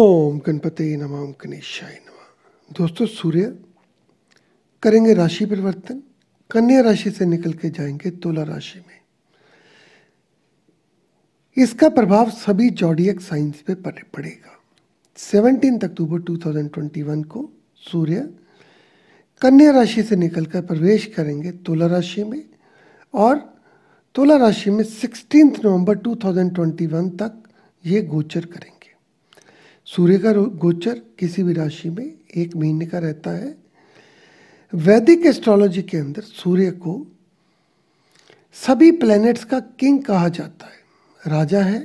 ओम गणपति नम ओम गणेशाय दोस्तों सूर्य करेंगे राशि परिवर्तन कन्या राशि से निकल के जाएंगे तुला राशि में इसका प्रभाव सभी जॉडियक साइंस पे पड़ेगा 17 अक्टूबर 2021 को सूर्य कन्या राशि से निकलकर प्रवेश करेंगे तुला राशि में और तुला राशि में 16 नवंबर 2021 तक ये गोचर करेंगे सूर्य का गोचर किसी भी राशि में एक महीने का रहता है वैदिक एस्ट्रोलॉजी के अंदर सूर्य को सभी प्लैनेट्स का किंग कहा जाता है राजा है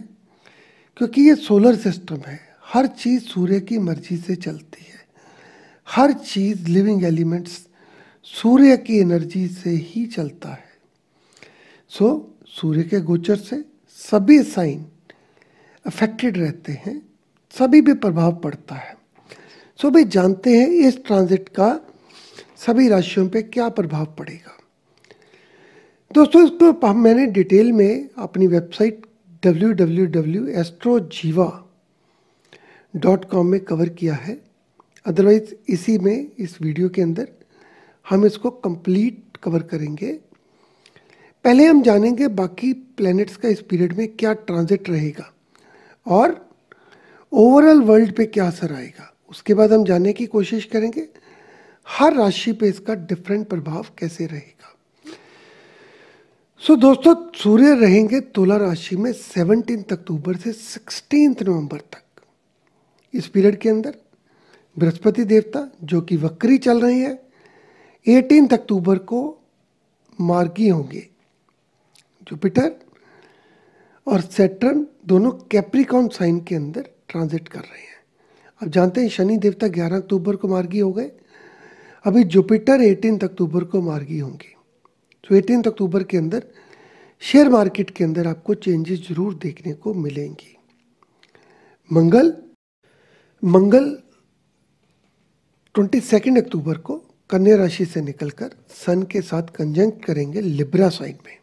क्योंकि ये सोलर सिस्टम है हर चीज़ सूर्य की मर्जी से चलती है हर चीज़ लिविंग एलिमेंट्स सूर्य की एनर्जी से ही चलता है सो so, सूर्य के गोचर से सभी साइन अफेक्टेड रहते हैं सभी पे प्रभाव पड़ता है सो भाई जानते हैं इस ट्रांजिट का सभी राशियों पे क्या प्रभाव पड़ेगा दोस्तों इसको मैंने डिटेल में अपनी वेबसाइट www.astrojiva.com में कवर किया है अदरवाइज इसी में इस वीडियो के अंदर हम इसको कंप्लीट कवर करेंगे पहले हम जानेंगे बाकी प्लैनेट्स का इस पीरियड में क्या ट्रांजिट रहेगा और ओवरऑल वर्ल्ड पे क्या असर आएगा उसके बाद हम जानने की कोशिश करेंगे हर राशि पे इसका डिफरेंट प्रभाव कैसे रहेगा सो so, दोस्तों सूर्य रहेंगे तुला राशि में सेवनटीन अक्टूबर से सिक्सटीन नवंबर तक इस पीरियड के अंदर बृहस्पति देवता जो कि वक्री चल रही है एटीन अक्टूबर को मार्गी होंगे जुपिटर और सेटर्न दोनों कैप्रिकॉन साइन के अंदर ट्रांजिट कर रहे हैं अब जानते हैं शनि देवता 11 अक्टूबर को मार्गी हो गए अभी जुपिटर 18 अक्टूबर को मार्गी होंगे तो 18 अक्टूबर के अंदर शेयर मार्केट के अंदर आपको चेंजेस जरूर देखने को मिलेंगी मंगल मंगल 22 अक्टूबर को कन्या राशि से निकलकर सन के साथ कंजंक करेंगे लिब्रा साइन में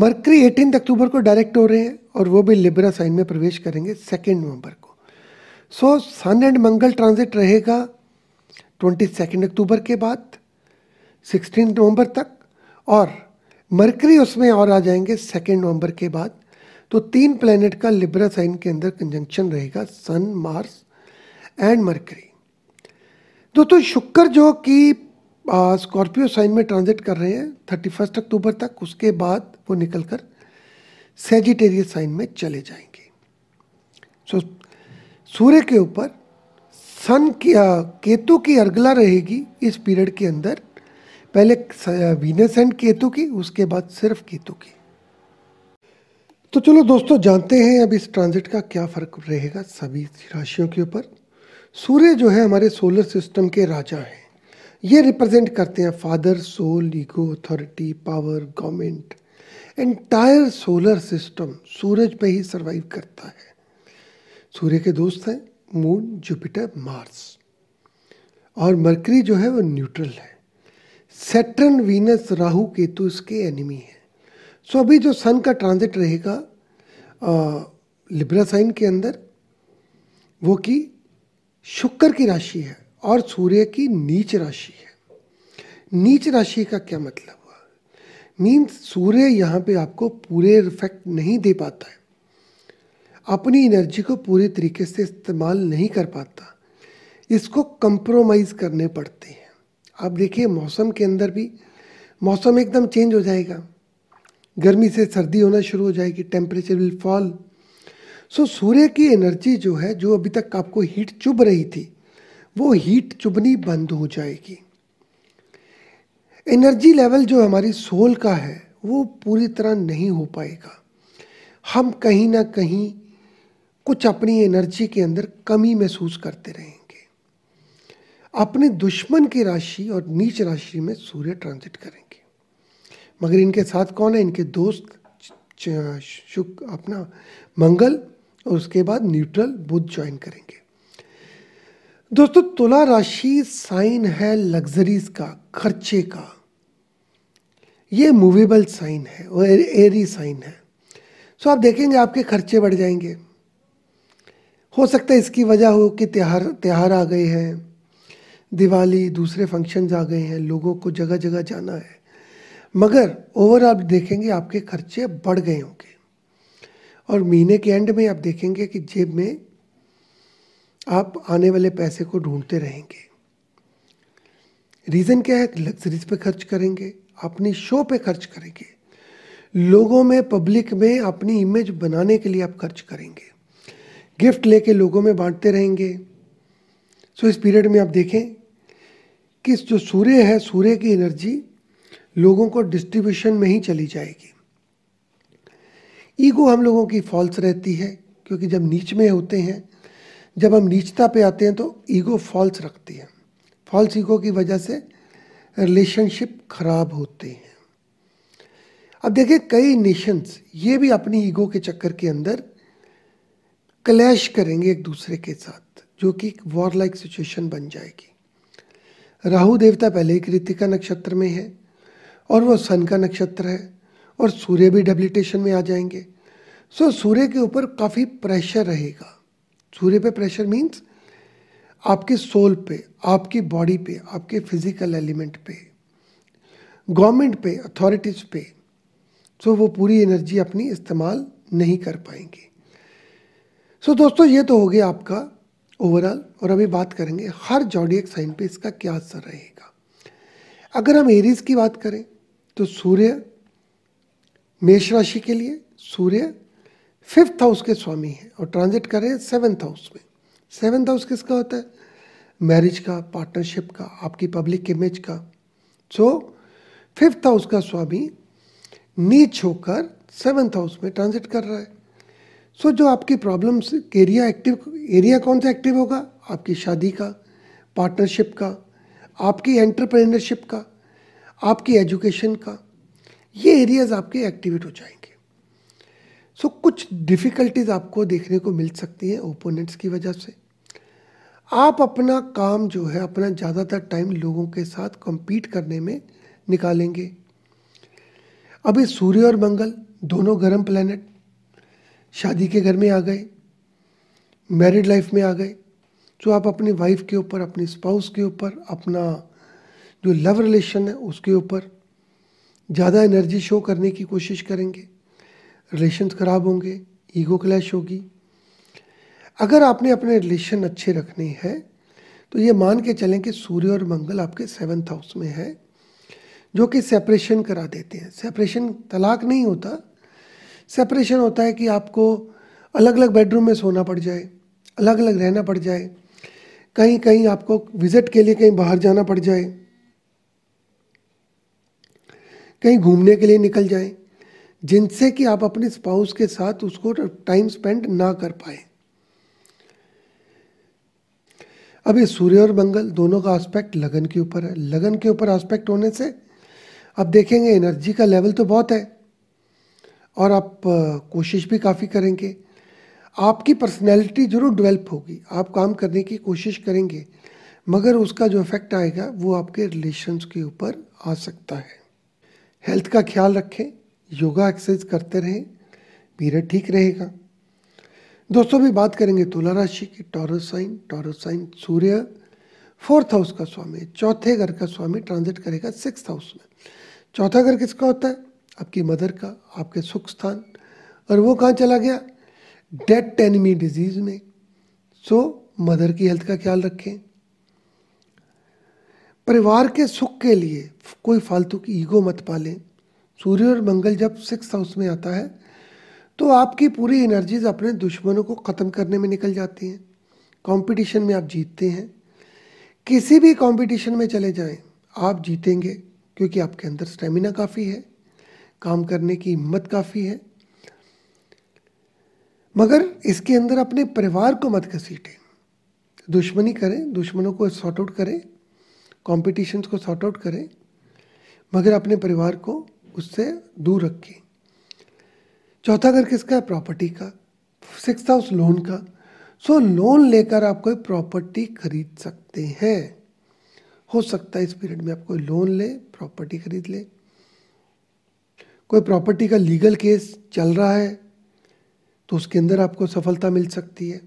मरकरी एटीन अक्टूबर को डायरेक्ट हो रहे हैं और वो भी लिब्रा साइन में प्रवेश करेंगे सेकेंड नवंबर को सो सन एंड मंगल ट्रांजिट रहेगा ट्वेंटी सेकेंड अक्टूबर के बाद सिक्सटीन नवंबर तक और मरकरी उसमें और आ जाएंगे सेकेंड नवंबर के बाद तो तीन प्लेनेट का लिब्रा साइन के अंदर कंजंक्शन रहेगा सन मार्स एंड मरकरी दोस्तों तो शुक्र जो कि स्कॉर्पियो साइन में ट्रांजिट कर रहे हैं थर्टी फर्स्ट अक्टूबर तक उसके बाद वो निकलकर सेजिटेरियस साइन में चले जाएंगे सो so, सूर्य के ऊपर सन की केतु की अर्गला रहेगी इस पीरियड के अंदर पहले वीनस एंड केतु की उसके बाद सिर्फ केतु की तो चलो दोस्तों जानते हैं अब इस ट्रांजिट का क्या फर्क रहेगा सभी राशियों के ऊपर सूर्य जो है हमारे सोलर सिस्टम के राजा हैं ये रिप्रेजेंट करते हैं father soul ego authority power government entire solar system सूरज पे ही सरवाइव करता है सूर्य के दोस्त हैं मून जुपिटर मार्स और मरकरी जो है वो न्यूट्रल है सेटर्न वीनस राहु केतु इसके एनिमी है सो अभी जो सन का ट्रांजिट रहेगा लिब्रा साइन के अंदर वो कि शुक्र की राशि है और सूर्य की नीच राशि है नीच राशि का क्या मतलब मीन्स सूर्य यहाँ पे आपको पूरे इफेक्ट नहीं दे पाता है अपनी एनर्जी को पूरे तरीके से इस्तेमाल नहीं कर पाता इसको कंप्रोमाइज़ करने पड़ते हैं आप देखिए मौसम के अंदर भी मौसम एकदम चेंज हो जाएगा गर्मी से सर्दी होना शुरू हो जाएगी टेम्परेचर विल फॉल सो सूर्य की एनर्जी जो है जो अभी तक आपको हीट चुभ रही थी वो हीट चुभनी बंद हो जाएगी एनर्जी लेवल जो हमारी सोल का है वो पूरी तरह नहीं हो पाएगा हम कहीं ना कहीं कुछ अपनी एनर्जी के अंदर कमी महसूस करते रहेंगे अपने दुश्मन की राशि और नीच राशि में सूर्य ट्रांजिट करेंगे मगर इनके साथ कौन है इनके दोस्त शुक्र अपना मंगल और उसके बाद न्यूट्रल बुध ज्वाइन करेंगे दोस्तों तुला राशि साइन है लग्जरीज का खर्चे का ये मूवेबल साइन है वो एरी साइन है सो आप देखेंगे आपके खर्चे बढ़ जाएंगे हो सकता है इसकी वजह हो कि त्यौहार त्यौहार आ गए हैं दिवाली दूसरे फंक्शंस आ गए हैं लोगों को जगह जगह जाना है मगर ओवरऑल देखेंगे आपके खर्चे बढ़ गए होंगे और महीने के एंड में आप देखेंगे कि जेब में आप आने वाले पैसे को ढूंढते रहेंगे रीज़न क्या है लग्जरीज पे खर्च करेंगे अपनी शो पे खर्च करेंगे लोगों में पब्लिक में अपनी इमेज बनाने के लिए आप खर्च करेंगे गिफ्ट लेके लोगों में बांटते रहेंगे सो इस पीरियड में आप देखें कि जो सूर्य है सूर्य की एनर्जी लोगों को डिस्ट्रीब्यूशन में ही चली जाएगी ईगो हम लोगों की फॉल्स रहती है क्योंकि जब नीच में होते हैं जब हम नीचता पे आते हैं तो ईगो फॉल्स रखती है फॉल्स ईगो की वजह से रिलेशनशिप खराब होते हैं अब देखिए कई नेशंस ये भी अपनी ईगो के चक्कर के अंदर क्लैश करेंगे एक दूसरे के साथ जो कि एक वॉर लाइक सिचुएशन बन जाएगी राहु देवता पहले ही कृतिका नक्षत्र में है और वो सन का नक्षत्र है और सूर्य भी डेबिलिटेशन में आ जाएंगे सो सूर्य के ऊपर काफ़ी प्रेशर रहेगा सूर्य पे प्रेशर मीन्स आपके सोल पे आपकी बॉडी पे आपके फिजिकल एलिमेंट पे गवर्नमेंट पे अथॉरिटीज पे सो तो वो पूरी एनर्जी अपनी इस्तेमाल नहीं कर पाएंगे सो दोस्तों ये तो हो गया आपका ओवरऑल और अभी बात करेंगे हर जॉडियक साइन पे इसका क्या असर रहेगा अगर हम एरीज की बात करें तो सूर्य मेष राशि के लिए सूर्य फिफ्थ हाउस के स्वामी हैं और ट्रांजिट कर रहे हैं सेवन्थ हाउस में सेवन्थ हाउस किसका होता है मैरिज का पार्टनरशिप का आपकी पब्लिक इमेज का सो फिफ्थ हाउस का स्वामी नीच होकर सेवन्थ हाउस में ट्रांजिट कर रहा है सो so, जो आपकी प्रॉब्लम्स एरिया एक्टिव एरिया कौन सा एक्टिव होगा आपकी शादी का पार्टनरशिप का आपकी एंटरप्रेन्योरशिप का आपकी एजुकेशन का ये एरियाज आपके एक्टिवेट हो जाएंगे सो so, कुछ डिफ़िकल्टीज़ आपको देखने को मिल सकती हैं ओपोनेंट्स की वजह से आप अपना काम जो है अपना ज़्यादातर टाइम लोगों के साथ कम्पीट करने में निकालेंगे अभी सूर्य और मंगल दोनों गर्म प्लैनेट शादी के घर में आ गए मैरिड लाइफ में आ गए जो आप अपनी वाइफ के ऊपर अपनी स्पाउस के ऊपर अपना जो लव रिलेशन है उसके ऊपर ज़्यादा एनर्जी शो करने की कोशिश करेंगे रिलेशन तो ख़राब होंगे ईगो क्लैश होगी अगर आपने अपने रिलेशन अच्छे रखने हैं तो ये मान के चलें कि सूर्य और मंगल आपके सेवन्थ हाउस में है जो कि सेपरेशन करा देते हैं सेपरेशन तलाक नहीं होता सेपरेशन होता है कि आपको अलग अलग बेडरूम में सोना पड़ जाए अलग अलग रहना पड़ जाए कहीं कहीं आपको विजिट के लिए कहीं बाहर जाना पड़ जाए कहीं घूमने के लिए निकल जाए जिनसे कि आप अपने स्पाउस के साथ उसको टाइम स्पेंड ना कर पाए अब ये सूर्य और मंगल दोनों का एस्पेक्ट लगन के ऊपर है लगन के ऊपर एस्पेक्ट होने से अब देखेंगे एनर्जी का लेवल तो बहुत है और आप कोशिश भी काफ़ी करेंगे आपकी पर्सनैलिटी जरूर डेवलप होगी आप काम करने की कोशिश करेंगे मगर उसका जो इफ़ेक्ट आएगा वो आपके रिलेशन के ऊपर आ सकता है हेल्थ का ख्याल रखें योगा एक्सरसाइज करते रहें पीरियड ठीक रहेगा दोस्तों भी बात करेंगे तुला राशि की टॉरस साइन टॉरस साइन सूर्य फोर्थ हाउस का स्वामी चौथे घर का स्वामी ट्रांजिट करेगा सिक्स हाउस में चौथा घर किसका होता है आपकी मदर का आपके सुख स्थान और वो कहाँ चला गया डेट टेनमी डिजीज में सो मदर की हेल्थ का ख्याल रखें परिवार के सुख के लिए कोई फालतू की ईगो मत पालें सूर्य और मंगल जब सिक्स हाउस में आता है तो आपकी पूरी एनर्जीज अपने दुश्मनों को ख़त्म करने में निकल जाती हैं कंपटीशन में आप जीतते हैं किसी भी कंपटीशन में चले जाएं आप जीतेंगे क्योंकि आपके अंदर स्टेमिना काफ़ी है काम करने की हिम्मत काफ़ी है मगर इसके अंदर अपने परिवार को मत घसीटें दुश्मनी करें दुश्मनों को सॉर्ट आउट करें कॉम्पिटिशन्स को सॉर्ट आउट करें मगर अपने परिवार को उससे दूर रखें चौथा घर किसका है प्रॉपर्टी का सिक्स हाउस लोन का सो लोन लेकर आप कोई प्रॉपर्टी खरीद सकते हैं हो सकता है इस पीरियड में आप कोई लोन ले प्रॉपर्टी खरीद ले कोई प्रॉपर्टी का लीगल केस चल रहा है तो उसके अंदर आपको सफलता मिल सकती है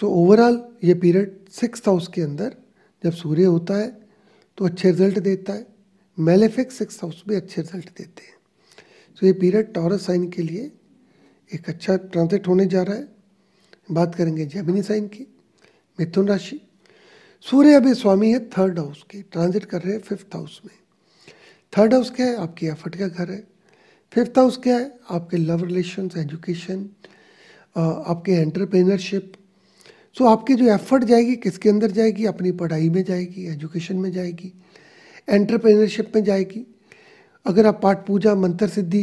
सो so, ओवरऑल ये पीरियड सिक्स हाउस के अंदर जब सूर्य होता है तो अच्छे रिजल्ट देता है मेलेफिक सिक्स हाउस में अच्छे रिजल्ट देते हैं तो ये पीरियड टॉरस साइन के लिए एक अच्छा ट्रांजिट होने जा रहा है बात करेंगे जैमिनी साइन की मिथुन राशि सूर्य अभी स्वामी है थर्ड हाउस के ट्रांजिट कर रहे हैं फिफ्थ हाउस में थर्ड हाउस क्या है आपकी एफर्ट का घर है फिफ्थ हाउस क्या है आपके लव रिलेशन एजुकेशन आपके एंटरप्रेनरशिप सो तो आपकी जो एफर्ट जाएगी किसके अंदर जाएगी अपनी पढ़ाई में जाएगी एजुकेशन में जाएगी एंटरप्रेनरशिप में जाएगी अगर आप पाठ पूजा मंत्र सिद्धि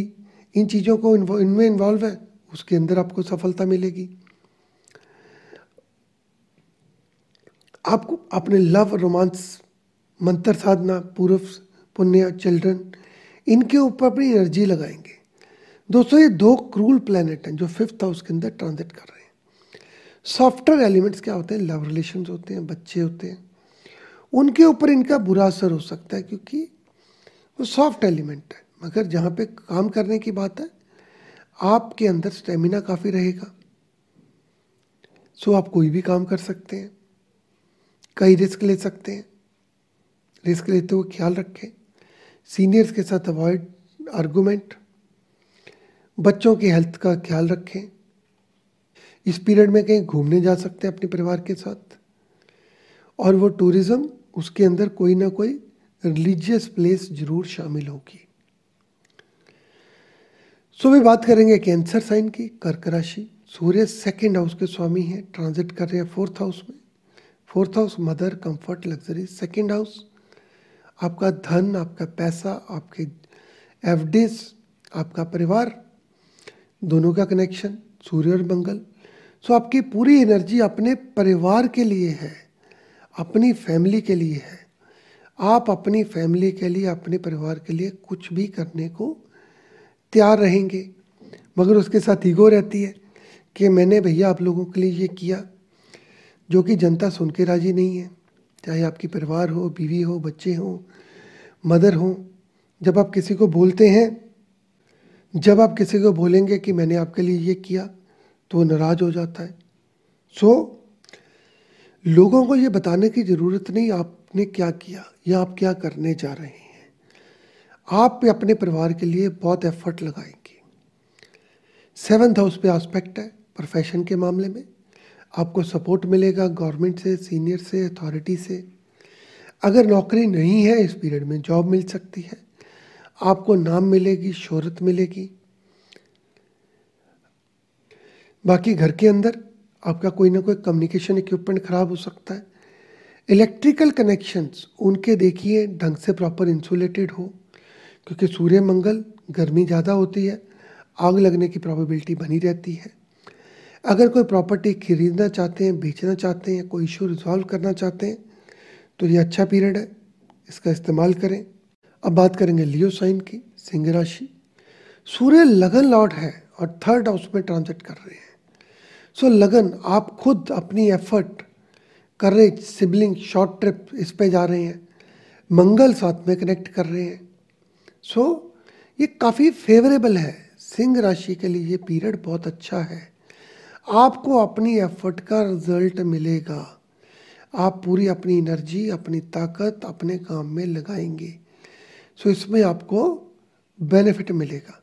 इन चीज़ों को इनमें इन्वॉल्व है उसके अंदर आपको सफलता मिलेगी आपको अपने लव रोमांस मंत्र साधना पूर्व पुण्य चिल्ड्रन इनके ऊपर अपनी एनर्जी लगाएंगे दोस्तों ये दो क्रूल प्लैनेट हैं जो फिफ्थ हाउस के अंदर ट्रांजिट कर रहे हैं सॉफ्टवेयर एलिमेंट्स क्या होते हैं लव रिलेशंस होते हैं बच्चे होते हैं उनके ऊपर इनका बुरा असर हो सकता है क्योंकि वो सॉफ्ट एलिमेंट है मगर जहाँ पे काम करने की बात है आपके अंदर स्टेमिना काफ़ी रहेगा सो आप कोई भी काम कर सकते हैं कई रिस्क ले सकते हैं रिस्क लेते हुए ख्याल रखें सीनियर्स के साथ अवॉइड आर्गूमेंट बच्चों की हेल्थ का ख्याल रखें इस पीरियड में कहीं घूमने जा सकते हैं अपने परिवार के साथ और वो टूरिज़्म उसके अंदर कोई ना कोई रिलीजियस प्लेस जरूर शामिल होगी सो भी बात करेंगे कैंसर साइन की कर्क राशि सूर्य सेकेंड हाउस के स्वामी हैं ट्रांजिट कर रहे हैं फोर्थ हाउस में fourth house mother comfort luxury second house आपका धन आपका पैसा आपके एफडीज आपका परिवार दोनों का कनेक्शन सूर्य और मंगल सो आपकी पूरी एनर्जी अपने परिवार के लिए है अपनी फैमिली के लिए है आप अपनी फैमिली के लिए अपने परिवार के लिए कुछ भी करने को तैयार रहेंगे मगर उसके साथ ईगो रहती है कि मैंने भैया आप लोगों के लिए ये किया जो कि जनता सुन के राजी नहीं है चाहे आपकी परिवार हो बीवी हो बच्चे हो मदर हो जब आप किसी को बोलते हैं जब आप किसी को बोलेंगे कि मैंने आपके लिए ये किया तो वो नाराज़ हो जाता है सो so, लोगों को ये बताने की ज़रूरत नहीं आपने क्या किया या आप क्या करने जा रहे हैं आप अपने परिवार के लिए बहुत एफर्ट लगाएंगे सेवन्थ हाउस पे आस्पेक्ट है प्रोफेशन के मामले में आपको सपोर्ट मिलेगा गवर्नमेंट से सीनियर से अथॉरिटी से अगर नौकरी नहीं है इस पीरियड में जॉब मिल सकती है आपको नाम मिलेगी शोहरत मिलेगी बाकी घर के अंदर आपका कोई ना कोई कम्युनिकेशन इक्विपमेंट ख़राब हो सकता है इलेक्ट्रिकल कनेक्शंस उनके देखिए ढंग से प्रॉपर इंसुलेटेड हो क्योंकि सूर्य मंगल गर्मी ज़्यादा होती है आग लगने की प्रॉबिलिटी बनी रहती है अगर कोई प्रॉपर्टी खरीदना चाहते हैं बेचना चाहते हैं कोई इशू रिजॉल्व करना चाहते हैं तो ये अच्छा पीरियड है इसका इस्तेमाल करें अब बात करेंगे लियो साइन की सिंह राशि सूर्य लगन लॉर्ड है और थर्ड हाउस में ट्रांजिट कर रहे हैं सो so, लगन आप खुद अपनी एफर्ट कर रहे सिबलिंग शॉर्ट ट्रिप इस पे जा रहे हैं मंगल साथ में कनेक्ट कर रहे हैं सो so, ये काफ़ी फेवरेबल है सिंह राशि के लिए ये पीरियड बहुत अच्छा है आपको अपनी एफर्ट का रिजल्ट मिलेगा आप पूरी अपनी एनर्जी अपनी ताकत अपने काम में लगाएंगे सो so, इसमें आपको बेनिफिट मिलेगा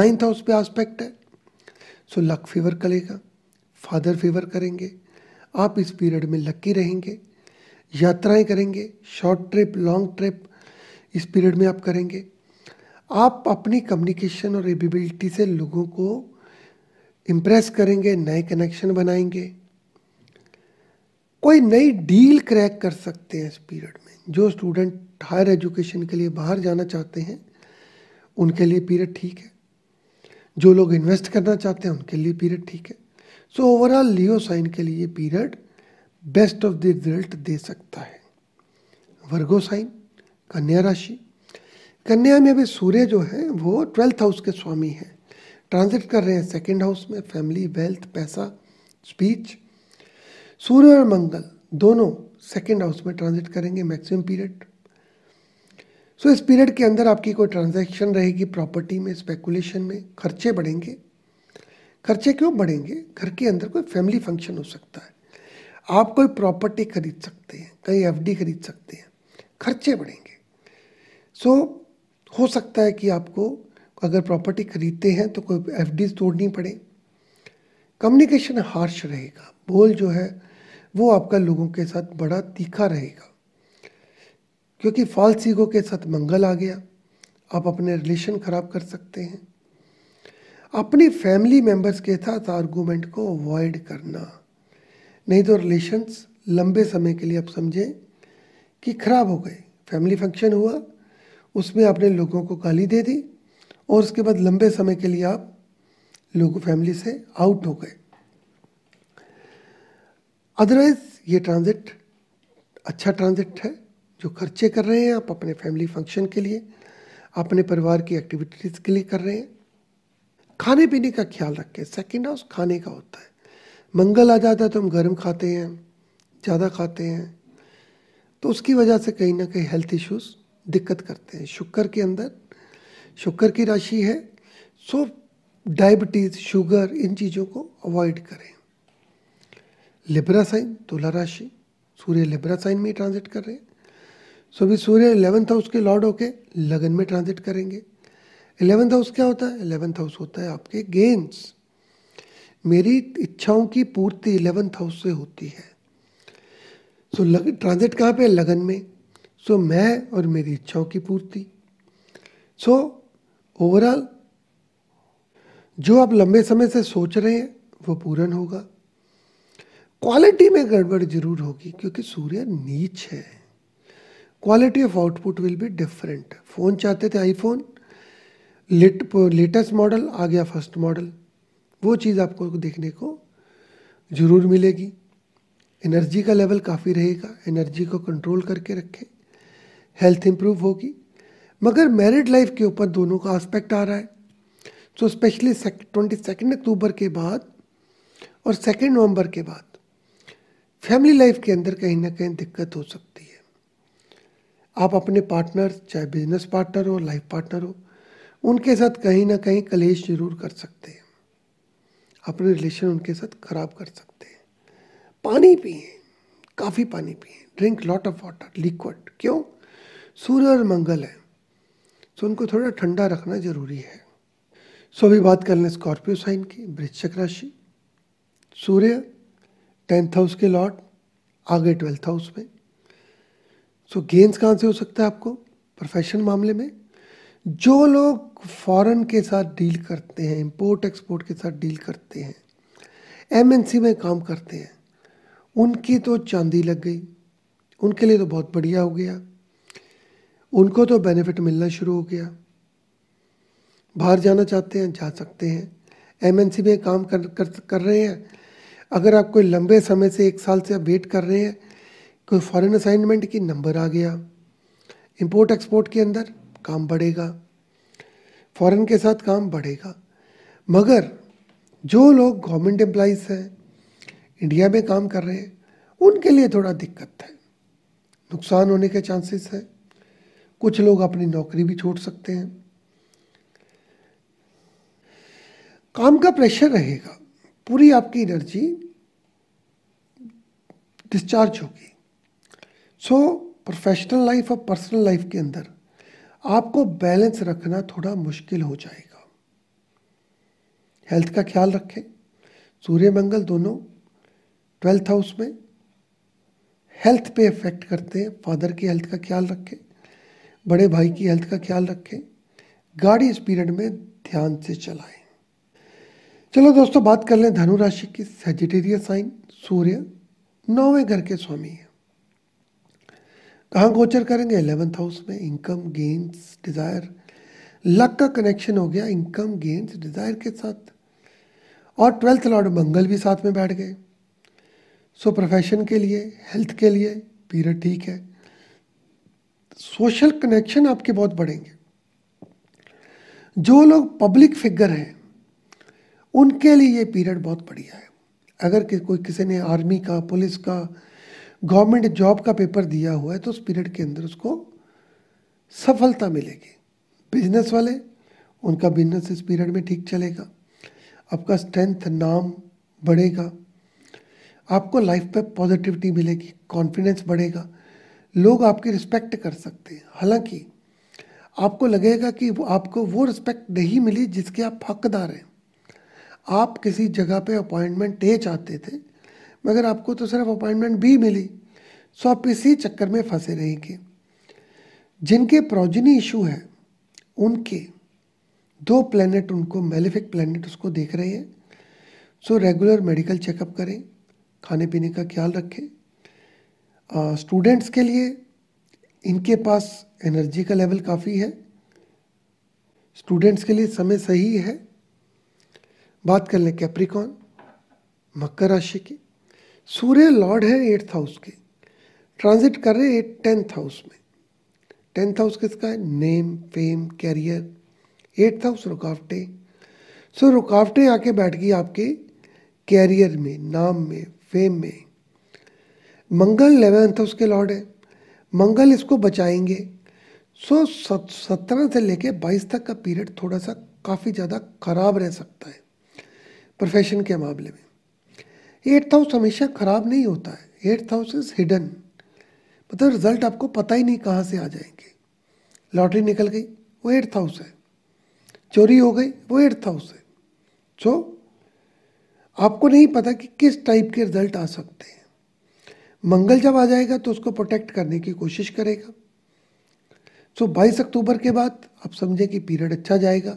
नाइन्थ हाउस पे आस्पेक्ट है सो so, लक फेवर करेगा फादर फेवर करेंगे आप इस पीरियड में लक्की रहेंगे यात्राएं करेंगे शॉर्ट ट्रिप लॉन्ग ट्रिप इस पीरियड में आप करेंगे आप अपनी कम्युनिकेशन और एबिलिटी से लोगों को इम्प्रेस करेंगे नए कनेक्शन बनाएंगे कोई नई डील क्रैक कर सकते हैं इस पीरियड में जो स्टूडेंट हायर एजुकेशन के लिए बाहर जाना चाहते हैं उनके लिए पीरियड ठीक है जो लोग इन्वेस्ट करना चाहते हैं उनके लिए पीरियड ठीक है सो ओवरऑल लियो साइन के लिए period best of the result दे सकता है वर्गो साइन कन्या राशि कन्या में अभी सूर्य जो है वो ट्वेल्थ हाउस के स्वामी हैं ट्रांजिट कर रहे हैं सेकेंड हाउस में फैमिली वेल्थ पैसा स्पीच सूर्य और मंगल दोनों सेकेंड हाउस में ट्रांजिट करेंगे मैक्सिमम पीरियड सो इस पीरियड के अंदर आपकी कोई ट्रांजैक्शन रहेगी प्रॉपर्टी में स्पेकुलेशन में खर्चे बढ़ेंगे खर्चे क्यों बढ़ेंगे घर के अंदर कोई फैमिली फंक्शन हो सकता है आप कोई प्रॉपर्टी खरीद सकते हैं कहीं एफ खरीद सकते हैं खर्चे बढ़ेंगे सो so, हो सकता है कि आपको अगर प्रॉपर्टी खरीदते हैं तो कोई एफ तोड़नी पड़े कम्युनिकेशन हार्श रहेगा बोल जो है वो आपका लोगों के साथ बड़ा तीखा रहेगा क्योंकि फॉल्स ईगो के साथ मंगल आ गया आप अपने रिलेशन खराब कर सकते हैं अपने फैमिली मेंबर्स के साथ आर्गूमेंट को अवॉइड करना नहीं तो रिलेशन्स लंबे समय के लिए आप समझें कि खराब हो गए फैमिली फंक्शन हुआ उसमें आपने लोगों को गाली दे दी और उसके बाद लंबे समय के लिए आप लोग फैमिली से आउट हो गए अदरवाइज ये ट्रांजिट अच्छा ट्रांजिट है जो खर्चे कर रहे हैं आप अपने फैमिली फंक्शन के लिए अपने परिवार की एक्टिविटीज़ के लिए कर रहे हैं खाने पीने का ख्याल रखें सेकेंड हाउस खाने का होता है मंगल आ जाता है तो हम गर्म खाते हैं ज़्यादा खाते हैं तो उसकी वजह से कहीं ना कहीं हेल्थ इश्यूज दिक्कत करते हैं शुक्र के अंदर शुक्र की राशि है सो डायबिटीज़ शुगर इन चीज़ों को अवॉइड करें लिब्रा साइन तुला राशि सूर्य लिब्रा साइन में ट्रांजिट कर रहे हैं सो भी सूर्य इलेवंथ हाउस के लॉर्ड होके लगन में ट्रांजिट करेंगे इलेवेंथ हाउस क्या होता है इलेवेंथ हाउस होता है आपके गेंस मेरी इच्छाओं की पूर्ति इलेवेंथ हाउस से होती है सो so, ट्रांजिट कहाँ पे है लगन में सो so, मैं और मेरी इच्छाओं की पूर्ति सो so, ओवरऑल जो आप लंबे समय से सोच रहे हैं वो पूर्ण होगा क्वालिटी में गड़बड़ जरूर होगी क्योंकि सूर्य नीच है quality of output will be different phone चाहते थे आईफोन लेट लेटेस्ट मॉडल आ गया फर्स्ट मॉडल वो चीज़ आपको देखने को ज़रूर मिलेगी एनर्जी का लेवल काफ़ी रहेगा एनर्जी को कंट्रोल करके रखें हेल्थ इम्प्रूव होगी मगर मैरिड लाइफ के ऊपर दोनों का एस्पेक्ट आ रहा है तो स्पेशली ट्वेंटी सेकेंड अक्टूबर के बाद और सेकेंड नवंबर के बाद फैमिली लाइफ के अंदर कहीं ना कहीं दिक्कत हो सकती है आप अपने पार्टनर चाहे बिजनेस पार्टनर हो लाइफ पार्टनर हो उनके साथ कहीं ना कहीं कलेश जरूर कर सकते हैं अपने रिलेशन उनके साथ खराब कर सकते हैं पानी पिए काफ़ी पानी पिए drink lot of water liquid क्यों सूर्य और मंगल है तो उनको थोड़ा ठंडा रखना जरूरी है सो अभी बात कर लें स्कॉर्पियो साइन की वृश्चिक राशि सूर्य टेंथ हाउस के लॉर्ड आगे ट्वेल्थ हाउस में सो गेंस कहाँ से हो सकता है आपको प्रोफेशन मामले में जो लोग फॉरेन के साथ डील करते हैं इंपोर्ट एक्सपोर्ट के साथ डील करते हैं एमएनसी में काम करते हैं उनकी तो चांदी लग गई उनके लिए तो बहुत बढ़िया हो गया उनको तो बेनिफिट मिलना शुरू हो गया बाहर जाना चाहते हैं जा सकते हैं एमएनसी में काम कर, कर कर रहे हैं अगर आप कोई लंबे समय से एक साल से आप वेट कर रहे हैं कोई फॉरेन असाइनमेंट की नंबर आ गया इंपोर्ट एक्सपोर्ट के अंदर काम बढ़ेगा फॉरेन के साथ काम बढ़ेगा मगर जो लोग गवर्नमेंट एम्प्लॉयज़ हैं इंडिया में काम कर रहे हैं उनके लिए थोड़ा दिक्कत है नुकसान होने के चांसेस हैं कुछ लोग अपनी नौकरी भी छोड़ सकते हैं काम का प्रेशर रहेगा पूरी आपकी एनर्जी डिस्चार्ज होगी सो प्रोफेशनल लाइफ और पर्सनल लाइफ के अंदर आपको बैलेंस रखना थोड़ा मुश्किल हो जाएगा हेल्थ का ख्याल रखें सूर्य मंगल दोनों ट्वेल्थ हाउस में हेल्थ पे इफेक्ट करते हैं फादर की हेल्थ का ख्याल रखें बड़े भाई की हेल्थ का ख्याल रखें गाड़ी इस पीरियड में ध्यान से चलाएं चलो दोस्तों बात कर लें धनु राशि की सेजिटेरियस साइन सूर्य नौवें घर के स्वामी है कहाँ गोचर करेंगे एलेवंथ हाउस में इनकम गेंस डिज़ायर लक का कनेक्शन हो गया इनकम गेंस डिज़ायर के साथ और ट्वेल्थ लॉर्ड मंगल भी साथ में बैठ गए सो प्रोफेशन के लिए हेल्थ के लिए पीरियड ठीक है सोशल कनेक्शन आपके बहुत बढ़ेंगे जो लोग पब्लिक फिगर हैं उनके लिए ये पीरियड बहुत बढ़िया है अगर कि कोई किसी ने आर्मी का पुलिस का गवर्नमेंट जॉब का पेपर दिया हुआ है तो उस पीरियड के अंदर उसको सफलता मिलेगी बिजनेस वाले उनका बिजनेस इस पीरियड में ठीक चलेगा आपका स्ट्रेंथ नाम बढ़ेगा आपको लाइफ में पॉजिटिविटी मिलेगी कॉन्फिडेंस बढ़ेगा लोग आपकी रिस्पेक्ट कर सकते हैं हालांकि आपको लगेगा कि वो आपको वो रिस्पेक्ट नहीं मिली जिसके आप हकदार हैं आप किसी जगह पे अपॉइंटमेंट दे चाहते थे मगर आपको तो सिर्फ अपॉइंटमेंट भी मिली सो आप इसी चक्कर में फंसे रहेंगे जिनके प्रोजनी इशू है उनके दो प्लैनेट उनको मेलिफिक प्लैनेट उसको देख रहे हैं सो रेगुलर मेडिकल चेकअप करें खाने पीने का ख्याल रखें स्टूडेंट्स के लिए इनके पास एनर्जी का लेवल काफ़ी है स्टूडेंट्स के लिए समय सही है बात कर लें कैप्रिकॉन मकर राशि की सूर्य लॉर्ड है एट्थ हाउस के ट्रांजिट कर रहे हैं टेंथ हाउस में टेंथ हाउस किसका है name fame career eighth house रुकावटें सो रुकावटें आके बैठ गई आपके कैरियर में नाम में फेम में मंगल इलेवेंथ हाउस के लॉर्ड है मंगल इसको बचाएंगे सो so, सत्रह से लेके बाईस तक का पीरियड थोड़ा सा काफ़ी ज़्यादा ख़राब रह सकता है प्रोफेशन के मामले में एट्थ हाउस हमेशा ख़राब नहीं होता है एट्थ हाउस इज हिडन मतलब रिजल्ट आपको पता ही नहीं कहाँ से आ जाएंगे लॉटरी निकल गई वो एट्थ हाउस है चोरी हो गई वो एट्थ हाउस है सो so, आपको नहीं पता कि किस टाइप के रिजल्ट आ सकते हैं मंगल जब आ जाएगा तो उसको प्रोटेक्ट करने की कोशिश करेगा सो बाईस अक्टूबर के बाद आप समझें कि पीरियड अच्छा जाएगा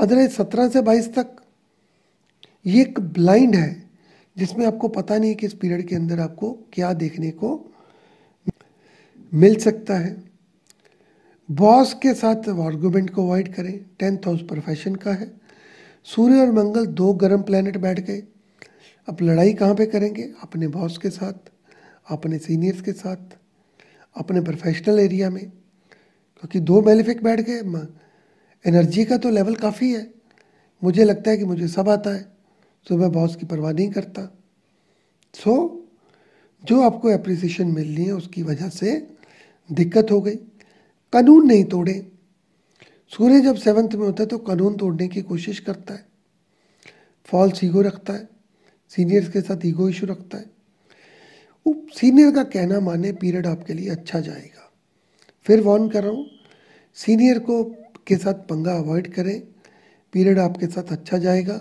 अदरवाइज सत्रह से बाईस तक ये एक ब्लाइंड है जिसमें आपको पता नहीं कि इस पीरियड के अंदर आपको क्या देखने को मिल सकता है बॉस के साथ आर्गूमेंट को अवॉइड करें टेंथ हाउस प्रोफेशन का है सूर्य और मंगल दो गर्म प्लेनेट बैठ गए अब लड़ाई कहाँ पे करेंगे अपने बॉस के साथ अपने सीनियर्स के साथ अपने प्रोफेशनल एरिया में क्योंकि दो मेलिफिक बैठ गए एनर्जी का तो लेवल काफ़ी है मुझे लगता है कि मुझे सब आता है तो मैं बॉस की परवाह नहीं करता सो so, जो आपको अप्रिसिएशन मिलनी है उसकी वजह से दिक्कत हो गई कानून नहीं तोड़े सूर्य जब सेवन्थ में होता है तो कानून तोड़ने की कोशिश करता है फॉल्स ईगो रखता है सीनियर्स के साथ ईगो इशू रखता है वो सीनियर का कहना माने पीरियड आपके लिए अच्छा जाएगा फिर वॉर्न कर रहा हूँ सीनियर को के साथ पंगा अवॉइड करें पीरियड आपके साथ अच्छा जाएगा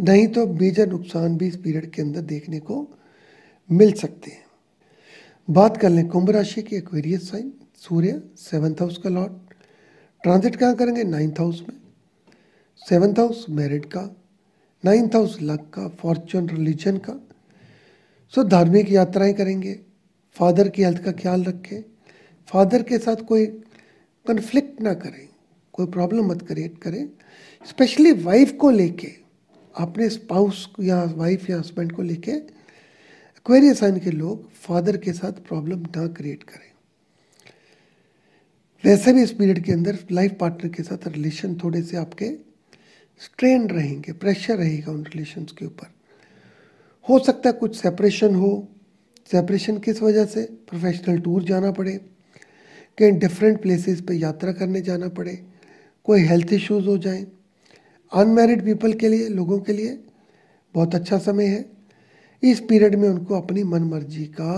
नहीं तो मेजर नुकसान भी इस पीरियड के अंदर देखने को मिल सकते हैं बात कर लें कुंभ राशि की एक्वेरियस साइन सूर्य सेवंथ हाउस का लॉर्ड ट्रांजिट कहाँ करेंगे नाइन्थ हाउस में सेवंथ हाउस मैरिड का नाइन्थ हाउस लक का फॉर्चून रिलीजन का सो धार्मिक यात्राएं करेंगे फादर की हेल्थ का ख्याल रखें फादर के साथ कोई कन्फ्लिक्ट ना करें कोई प्रॉब्लम मत क्रिएट करें स्पेशली वाइफ को लेके अपने स्पाउस या वाइफ या हस्बैंड को लेके एक्वेरियस साइन के लोग फादर के साथ प्रॉब्लम ना क्रिएट करें वैसे भी इस पीरियड के अंदर लाइफ पार्टनर के साथ रिलेशन थोड़े से आपके स्ट्रेन रहेंगे प्रेशर रहेगा उन रिलेशन के ऊपर हो सकता है कुछ सेपरेशन हो सेपरेशन किस वजह से प्रोफेशनल टूर जाना पड़े कहीं डिफरेंट प्लेसेस पे यात्रा करने जाना पड़े कोई हेल्थ इश्यूज हो जाएं अनमेरिड पीपल के लिए लोगों के लिए बहुत अच्छा समय है इस पीरियड में उनको अपनी मन मर्जी का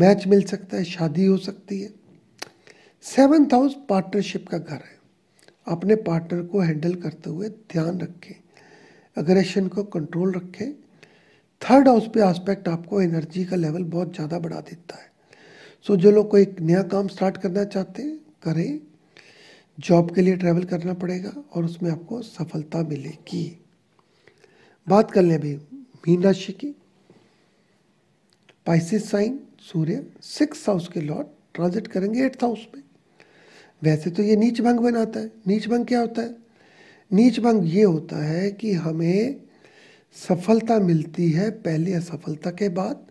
मैच मिल सकता है शादी हो सकती है सेवन्थ हाउस पार्टनरशिप का घर है अपने पार्टनर को हैंडल करते हुए ध्यान रखें अग्रेशन को कंट्रोल रखें थर्ड हाउस पे आस्पेक्ट आपको एनर्जी का लेवल बहुत ज़्यादा बढ़ा देता है सो so, जो लोग कोई नया काम स्टार्ट करना चाहते हैं करें जॉब के लिए ट्रैवल करना पड़ेगा और उसमें आपको सफलता मिलेगी बात कर लें अभी मीन राशि की पाइसिस साइन सूर्य सिक्स हाउस के लॉर्ड ट्रांजिट करेंगे एट्थ हाउस में वैसे तो ये नीच भंग बनाता है नीच भंग क्या होता है नीच भंग ये होता है कि हमें सफलता मिलती है पहले असफलता के बाद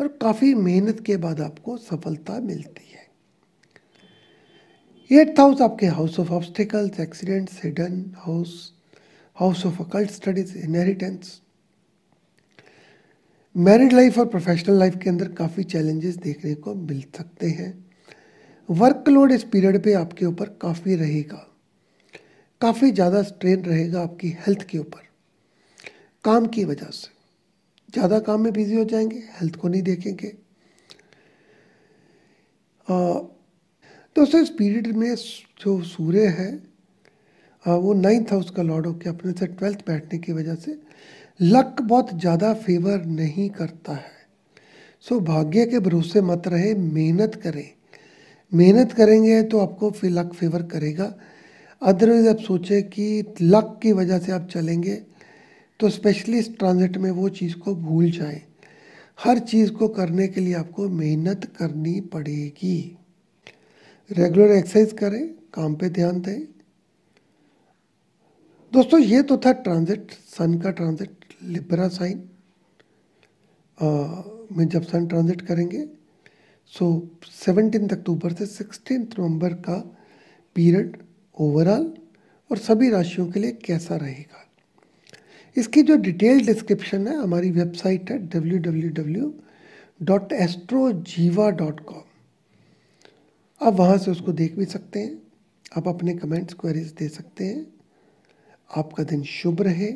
और काफ़ी मेहनत के बाद आपको सफलता मिलती है एट्थ हाउस आपके house of obstacles accidents hidden house house of occult studies inheritance married life और प्रोफेशनल लाइफ के अंदर काफ़ी चैलेंजेस देखने को मिल सकते हैं वर्कलोड इस पीरियड पे आपके ऊपर काफ़ी रहेगा काफ़ी ज़्यादा स्ट्रेन रहेगा आपकी हेल्थ के ऊपर काम की वजह से ज़्यादा काम में बिजी हो जाएंगे हेल्थ को नहीं देखेंगे दोस्तों इस पीरियड में जो सूर्य है वो नाइन्थ हाउस का लॉर्ड होकर अपने से ट्वेल्थ बैठने की वजह से लक बहुत ज़्यादा फेवर नहीं करता है सो भाग्य के भरोसे मत रहे मेहनत करें मेहनत करेंगे तो आपको फिर लक फेवर करेगा अदरवाइज आप सोचें कि लक की वजह से आप चलेंगे तो स्पेशली इस ट्रांजिट में वो चीज़ को भूल जाएं हर चीज़ को करने के लिए आपको मेहनत करनी पड़ेगी रेगुलर एक्सरसाइज करें काम पे ध्यान दें दोस्तों ये तो था ट्रांजिट सन का ट्रांजिट लिब्रा साइन में जब सन ट्रांजिट करेंगे सो सेवनटीन अक्टूबर से सिक्सटीन नवंबर का पीरियड ओवरऑल और सभी राशियों के लिए कैसा रहेगा इसकी जो डिटेल डिस्क्रिप्शन है हमारी वेबसाइट है W W W dot Astrojeeva dot com आप वहाँ से उसको देख भी सकते हैं आप अपने कमेंट्स क्वेरीज दे सकते हैं आपका दिन शुभ रहे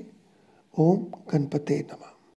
ओम गणपते नमः